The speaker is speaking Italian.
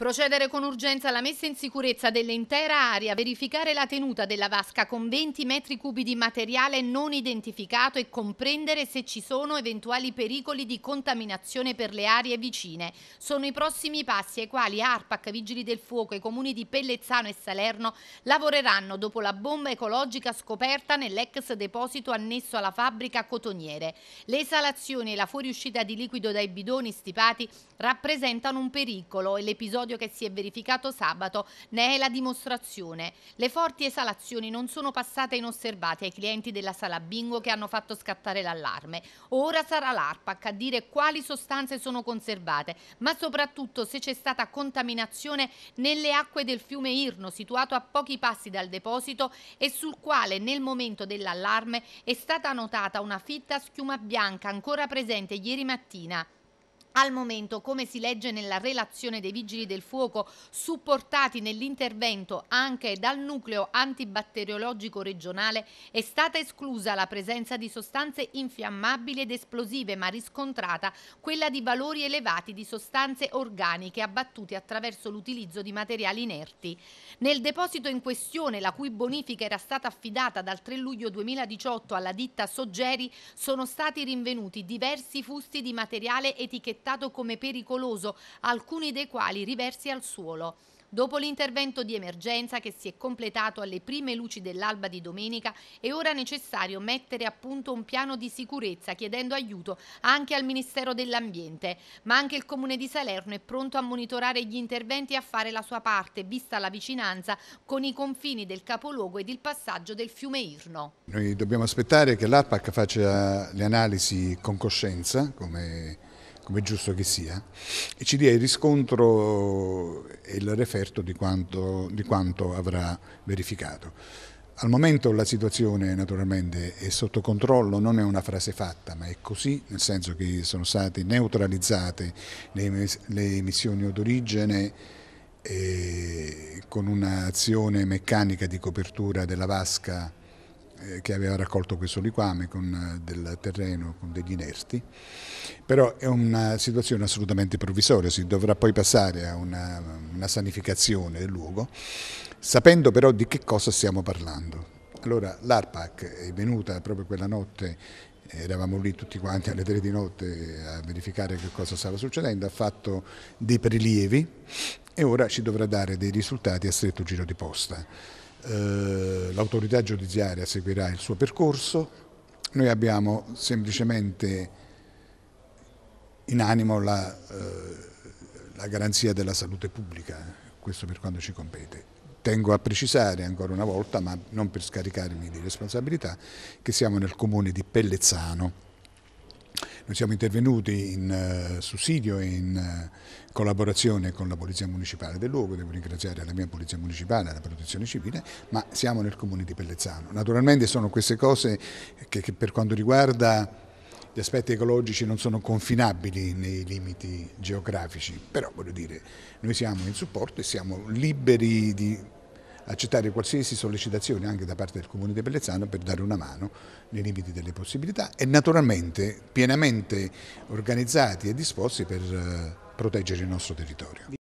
Procedere con urgenza alla messa in sicurezza dell'intera area, verificare la tenuta della vasca con 20 metri cubi di materiale non identificato e comprendere se ci sono eventuali pericoli di contaminazione per le aree vicine. Sono i prossimi passi ai quali ARPAC, Vigili del Fuoco e i comuni di Pellezzano e Salerno lavoreranno dopo la bomba ecologica scoperta nell'ex deposito annesso alla fabbrica cotoniere. Le esalazioni e la fuoriuscita di liquido dai bidoni stipati rappresentano un pericolo e l'episodio episodio che si è verificato sabato ne è la dimostrazione. Le forti esalazioni non sono passate inosservate ai clienti della sala bingo che hanno fatto scattare l'allarme. Ora sarà l'ARPAC a dire quali sostanze sono conservate, ma soprattutto se c'è stata contaminazione nelle acque del fiume Irno, situato a pochi passi dal deposito e sul quale nel momento dell'allarme è stata notata una fitta schiuma bianca ancora presente ieri mattina. Al momento, come si legge nella relazione dei vigili del fuoco, supportati nell'intervento anche dal nucleo antibatteriologico regionale, è stata esclusa la presenza di sostanze infiammabili ed esplosive, ma riscontrata quella di valori elevati di sostanze organiche abbattute attraverso l'utilizzo di materiali inerti. Nel deposito in questione, la cui bonifica era stata affidata dal 3 luglio 2018 alla ditta Soggeri, sono stati rinvenuti diversi fusti di materiale etichettato etichettato come pericoloso, alcuni dei quali riversi al suolo. Dopo l'intervento di emergenza che si è completato alle prime luci dell'alba di domenica, è ora necessario mettere a punto un piano di sicurezza chiedendo aiuto anche al Ministero dell'Ambiente, ma anche il Comune di Salerno è pronto a monitorare gli interventi e a fare la sua parte, vista la vicinanza con i confini del capoluogo ed il passaggio del fiume Irno. Noi dobbiamo aspettare che l'ARPAC faccia le analisi con coscienza, come come è giusto che sia, e ci dia il riscontro e il referto di quanto, di quanto avrà verificato. Al momento la situazione naturalmente è sotto controllo, non è una frase fatta, ma è così, nel senso che sono state neutralizzate le, emissioni odorigene eh, con un'azione meccanica di copertura della vasca eh, che aveva raccolto questo liquame con eh, del terreno, con degli inerti, però è una situazione assolutamente provvisoria, si dovrà poi passare a una, una sanificazione del luogo, sapendo però di che cosa stiamo parlando. Allora l'ARPAC è venuta proprio quella notte, eh, eravamo lì tutti quanti alle tre di notte a verificare che cosa stava succedendo, ha fatto dei prelievi e ora ci dovrà dare dei risultati a stretto giro di posta. Eh, l'autorità giudiziaria seguirà il suo percorso, noi abbiamo semplicemente in animo la, eh, la garanzia della salute pubblica, eh. questo per quanto ci compete tengo a precisare ancora una volta, ma non per scaricarmi di responsabilità, che siamo nel comune di Pellezzano, noi siamo intervenuti in eh, sussidio e in eh, collaborazione con la Polizia Municipale del luogo, devo ringraziare la mia Polizia Municipale, la Protezione Civile, ma siamo nel Comune di Pellezzano. Naturalmente sono queste cose che, che per quanto riguarda gli aspetti ecologici non sono confinabili nei limiti geografici, però voglio dire, noi siamo in supporto e siamo liberi di accettare qualsiasi sollecitazione anche da parte del Comune di Bellezzano per dare una mano nei limiti delle possibilità e naturalmente pienamente organizzati e disposti per eh, proteggere il nostro territorio.